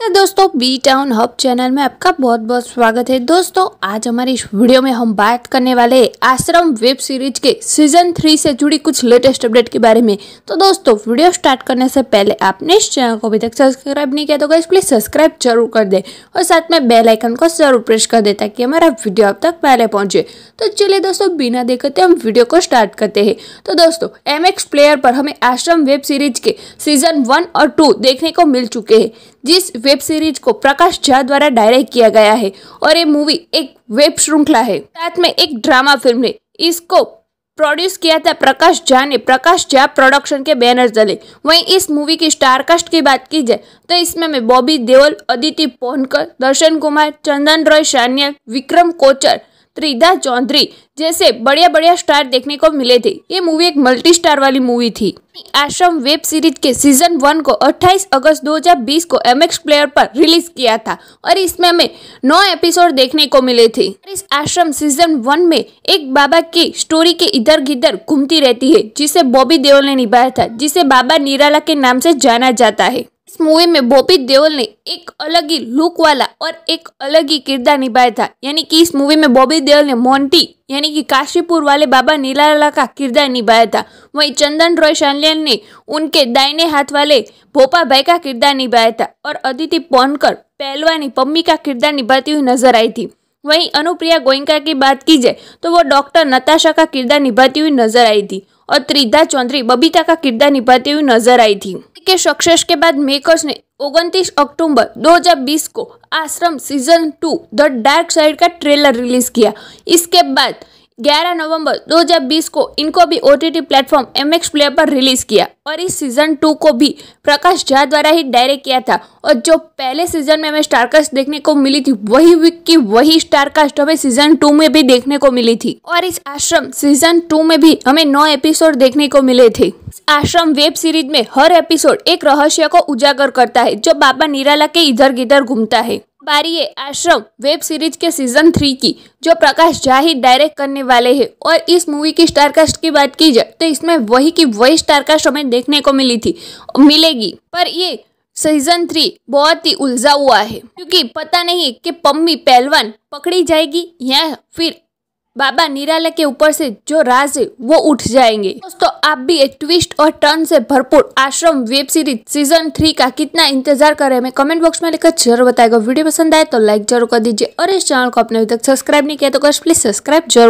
तो दोस्तों B town hub channel में आपका बहुत बहुत स्वागत है दोस्तों आज हमारे इस वीडियो में हम बात करने वाले हैं आश्रम वेब सीरीज के सीजन थ्री से जुड़ी कुछ लेटेस्ट अपडेट के बारे में तो दोस्तों वीडियो स्टार्ट करने से पहले आपने इस चैनल को अभी तक सब्सक्राइब नहीं किया तो गाइस प्लीज सब्सक्राइब जरूर कर दे और साथ में बेलाइकन को जरूर प्रेस कर दे ताकि हमारा वीडियो अब तक पहले पहुंचे तो चलिए दोस्तों बिना देखते हम वीडियो को स्टार्ट करते हैं तो दोस्तों एम प्लेयर पर हमें आश्रम वेब सीरीज के सीजन वन और टू देखने को मिल चुके हैं जिस वेब सीरीज को प्रकाश झा द्वारा डायरेक्ट किया गया है और ये मूवी एक वेब श्रृंखला है साथ में एक ड्रामा फिल्म है इसको प्रोड्यूस किया था प्रकाश झा ने प्रकाश झा प्रोडक्शन के बैनर तले वहीं इस मूवी की स्टारकास्ट की बात की जाए तो इसमें में बॉबी देओल अदिति पोहनकर दर्शन कुमार चंदन रॉय शान्या विक्रम कोचर त्रिदा चौधरी जैसे बढ़िया बढ़िया स्टार देखने को मिले थे ये मूवी एक मल्टी स्टार वाली मूवी थी आश्रम वेब सीरीज के सीजन वन को 28 अगस्त 2020 को एम प्लेयर पर रिलीज किया था और इसमें हमें नौ एपिसोड देखने को मिले थे इस आश्रम सीजन वन में एक बाबा की स्टोरी के इधर गिधर घूमती रहती है जिसे बॉबी देओल ने निभाया था जिसे बाबा निराला के नाम से जाना जाता है इस मूवी में बॉबी देओल ने एक अलग ही लुक वाला और एक अलग ही किरदार निभाया था यानी कि इस मूवी में बॉबी देओल ने मोंटी यानी कि काशीपुर वाले बाबा नीलाला का किरदार निभाया था वहीं चंदन रॉय शालियन ने उनके दाहिने हाथ वाले भोपा भाई का किरदार निभाया था और अदिति पौनकर पहलवानी पम्मी का किरदार निभाती हुई नजर आई थी वहीं अनुप्रिया गोयंका की बात की जाए तो वो डॉक्टर नताशा का किरदार निभाती हुई नजर आई थी और त्रिधा चौधरी बबीता का किरदार निभाती हुई नजर आई थी के सक्सेस के बाद मेकर्स ने 29 अक्टूबर 2020 को Aashram season two the dark side का ट्रेलर रिलीज किया इसके बाद 11 नवंबर 2020 को इनको भी O T platform M X play पर रिलीज किया और इस सीजन टू को भी प्रकाश झा द्वारा ही डायरेक्ट किया था और जो पहले सीजन में हमें स्टारकास्ट देखने को मिली थी वही वीक की वही स्टारकास्ट हमें सीजन टू में भी देखने को मिली थी और इस आश्रम सीजन टू में भी हमें नौ एपिसोड देखने को मिले थे आश्रम वेब सीरीज में हर एपिसोड एक रहस्य को उजागर करता है जो बाबा निराला के इधर गिधर घूमता है है आश्रम वेब सीरीज के सीजन थ्री की जो प्रकाश झा ही डायरेक्ट करने वाले हैं और इस मूवी की स्टारकास्ट की बात की जाए तो इसमें वही की वही स्टारकास्ट हमें देखने को मिली थी मिलेगी पर ये सीजन थ्री बहुत ही उलझा हुआ है क्योंकि पता नहीं कि पम्मी पहलवान पकड़ी जाएगी या फिर बाबा निराला के ऊपर से जो राज है वो उठ जाएंगे दोस्तों आप भी एक ट्विस्ट और टर्न से भरपूर आश्रम वेब सीरीज सीजन थ्री का कितना इंतजार कर रहे हैं कमेंट बॉक्स में लिखकर जरूर बताएगा वीडियो पसंद आए तो लाइक जरूर कर दीजिए और इस चैनल को अपने अभी तक सब्सक्राइब नहीं किया तो प्लीज सब्सक्राइब जरूर